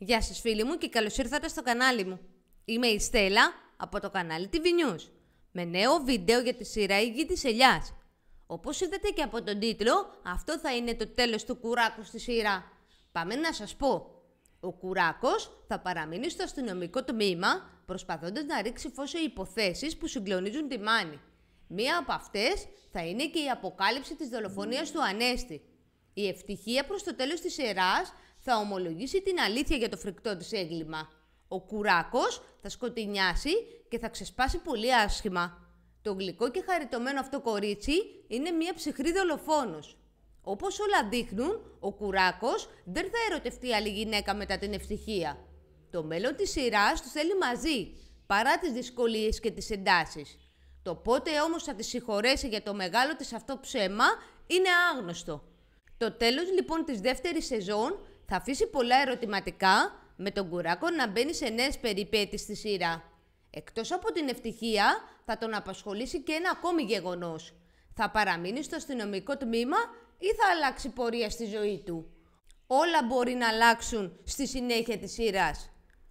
Γεια σας φίλοι μου και καλώς ήρθατε στο κανάλι μου. Είμαι η Στέλλα από το κανάλι TV News με νέο βίντεο για τη σειρά «Η γη της ελιάς». Όπως είδατε και από τον τίτλο, αυτό θα είναι το τέλος του κουράκου στη σειρά. Πάμε να σας πω. Ο κουράκος θα παραμείνει στο αστυνομικό τμήμα προσπαθώντας να ρίξει φως σε υποθέσεις που συγκλονίζουν τη Μάνη. Μία από αυτές θα είναι και η αποκάλυψη της δολοφονίας του Ανέστη. Η ευτυχία προς το τέλος της σειράς θα ομολογήσει την αλήθεια για το φρικτό της έγκλημα. Ο κουράκος θα σκοτεινιάσει και θα ξεσπάσει πολύ άσχημα. Το γλυκό και χαριτωμένο αυτό κορίτσι είναι μια ψυχρή δολοφόνος. Όπως όλα δείχνουν, ο κουράκος δεν θα ερωτευτεί άλλη γυναίκα μετά την ευτυχία. Το μέλλον της σειράς του θέλει μαζί, παρά τις δυσκολίες και τις εντάσεις. Το πότε όμως θα τη συγχωρέσει για το μεγάλο της αυτό ψέμα είναι άγνωστο. Το τέλος λοιπόν της δεύτερης σεζόν θα αφήσει πολλά ερωτηματικά με τον κουράκο να μπαίνει σε νέες περιπέτειες στη σειρά. Εκτός από την ευτυχία, θα τον απασχολήσει και ένα ακόμη γεγονός. Θα παραμείνει στο αστυνομικό τμήμα ή θα αλλάξει πορεία στη ζωή του. Όλα μπορεί να αλλάξουν στη συνέχεια της σειράς.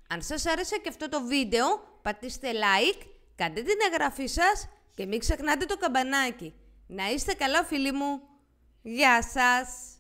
Αν σας άρεσε και αυτό το βίντεο, πατήστε like, κάντε την εγγραφή σας και μην ξεχνάτε το καμπανάκι. Να είστε καλά φίλοι μου. Γεια σας!